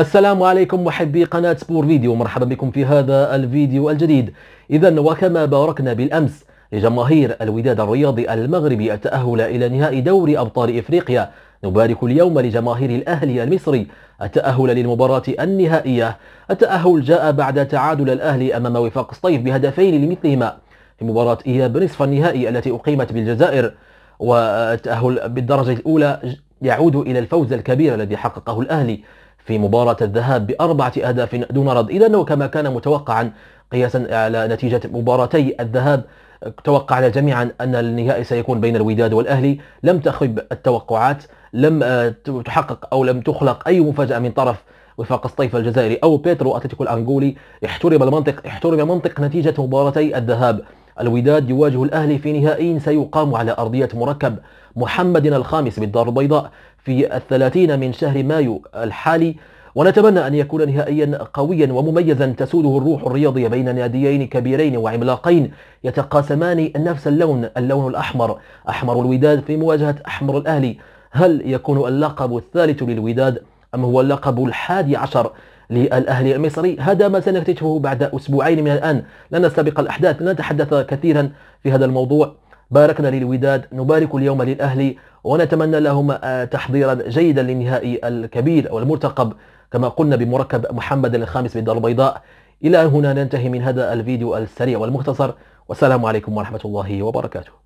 السلام عليكم محبي قناة سبور فيديو مرحبا بكم في هذا الفيديو الجديد إذا وكما باركنا بالأمس لجماهير الوداد الرياضي المغربي التأهل إلى نهائي دوري أبطال إفريقيا نبارك اليوم لجماهير الأهلي المصري التأهل للمباراة النهائية التأهل جاء بعد تعادل الأهلي أمام وفاق سطيف بهدفين لمثلهما في مباراة إياب نصف النهائي التي أقيمت بالجزائر والتأهل بالدرجة الأولى يعود إلى الفوز الكبير الذي حققه الأهلي في مباراة الذهاب بأربعة أهداف دون رد إذا وكما كان متوقعا قياسا على نتيجة مباراتي الذهاب توقعنا جميعا أن النهائي سيكون بين الوداد والأهلي لم تخب التوقعات لم آه، تحقق أو لم تخلق أي مفاجأة من طرف وفاق الصيف الجزائري او بيترو اتلتيكو الانغولي احترم المنطق احترم منطق نتيجه مباراتي الذهاب الوداد يواجه الأهلي في نهائي سيقام على أرضية مركب محمد الخامس بالدار البيضاء في الثلاثين من شهر مايو الحالي ونتمنى أن يكون نهائيا قويا ومميزا تسوده الروح الرياضية بين ناديين كبيرين وعملاقين يتقاسمان نفس اللون اللون الأحمر أحمر الوداد في مواجهة أحمر الأهلي هل يكون اللقب الثالث للوداد؟ أم هو اللقب الحادي عشر للأهلي المصري هذا ما سنكتشفه بعد أسبوعين من الآن لن نستبق الأحداث لنتحدث كثيرا في هذا الموضوع باركنا للوداد نبارك اليوم للأهلي ونتمنى لهم آه، تحضيرا جيدا للنهائي الكبير أو المرتقب كما قلنا بمركب محمد الخامس بالدار البيضاء إلى هنا ننتهي من هذا الفيديو السريع والمختصر والسلام عليكم ورحمة الله وبركاته